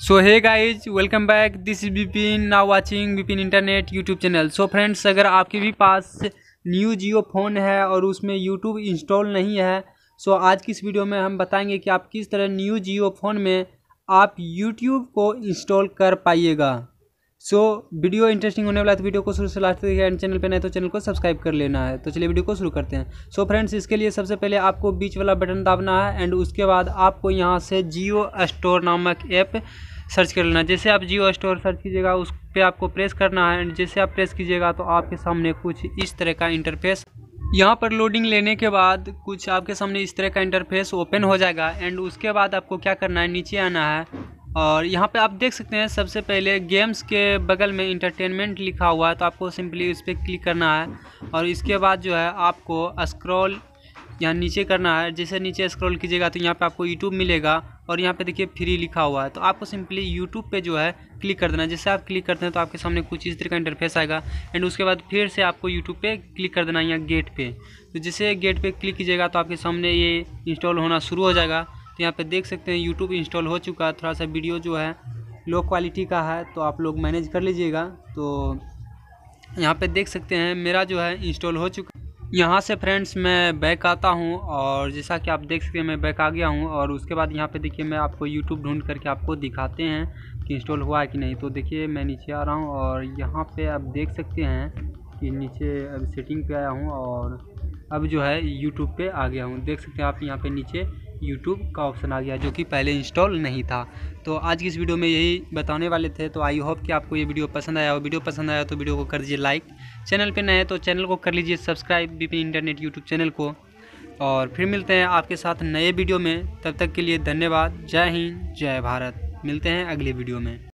सो है guys welcome back this is Vipin ना watching Vipin internet YouTube channel so friends अगर आपके भी पास न्यू जियो फ़ोन है और उसमें यूट्यूब इंस्टॉल नहीं है सो so, आज की इस वीडियो में हम बताएंगे कि आप किस तरह न्यू जियो फ़ोन में आप यूट्यूब को इंस्टॉल कर पाइएगा सो वीडियो इंटरेस्टिंग होने वाला है तो वीडियो को शुरू से लास्ट तक देखिए एंड चैनल पे नहीं तो चैनल को सब्सक्राइब कर लेना है तो चलिए वीडियो को शुरू करते हैं सो so, फ्रेंड्स इसके लिए सबसे पहले आपको बीच वाला बटन दाबना है एंड उसके बाद आपको यहाँ से जियो स्टोर नामक ऐप सर्च कर लेना है जैसे आप जियो स्टोर सर्च कीजिएगा उस पर आपको प्रेस करना है एंड जैसे आप प्रेस कीजिएगा तो आपके सामने कुछ इस तरह का इंटरफेस यहाँ पर लोडिंग लेने के बाद कुछ आपके सामने इस तरह का इंटरफेस ओपन हो जाएगा एंड उसके बाद आपको क्या करना है नीचे आना है और यहाँ पे आप देख सकते हैं सबसे पहले गेम्स के बगल में इंटरटेनमेंट लिखा हुआ है तो आपको सिंपली इस पर क्लिक करना है और इसके बाद जो है आपको स्क्रॉल यहाँ नीचे करना है जैसे नीचे स्क्रॉल कीजिएगा तो यहाँ पे आपको यूट्यूब मिलेगा और यहाँ पे देखिए फ्री लिखा हुआ है तो आपको सिंपली यूट्यूब पे जो है क्लिक कर देना है जैसे आप क्लिक करते हैं तो आपके सामने कुछ इस तरह का इंटरफेस आएगा एंड उसके बाद फिर से आपको यूट्यूब पे क्लिक कर देना है यहाँ गेट पे तो जैसे गेट पे क्लिक कीजिएगा तो आपके सामने ये इंस्टॉल होना शुरू हो जाएगा तो यहाँ पे देख सकते हैं यूट्यूब इंस्टॉल हो चुका है थोड़ा सा वीडियो जो है लो क्वालिटी का है तो आप लोग मैनेज कर लीजिएगा तो यहाँ पे देख सकते हैं मेरा जो है इंस्टॉल हो चुका यहाँ से फ्रेंड्स मैं बैक आता हूँ और जैसा कि आप देख सकते हैं मैं बैक आ गया हूँ और उसके बाद यहाँ पे देखिए मैं आपको यूट्यूब ढूंढ करके आपको दिखाते हैं कि इंस्टॉल हुआ है कि नहीं तो देखिए मैं नीचे आ रहा हूँ और यहाँ पे आप देख सकते हैं कि नीचे अब सेटिंग पे आया हूँ और अब जो है यूट्यूब पर आ गया हूँ देख सकते हैं आप यहाँ पर नीचे यूट्यूब का ऑप्शन आ गया जो कि पहले इंस्टॉल नहीं था तो आज की इस वीडियो में यही बताने वाले थे तो आई होप कि आपको ये वीडियो पसंद आया हो वीडियो पसंद आया तो वीडियो को कर दीजिए लाइक चैनल पर नए तो चैनल को कर लीजिए subscribe BP internet YouTube channel को और फिर मिलते हैं आपके साथ नए वीडियो में तब तक के लिए धन्यवाद जय हिंद जय भारत मिलते हैं अगले वीडियो में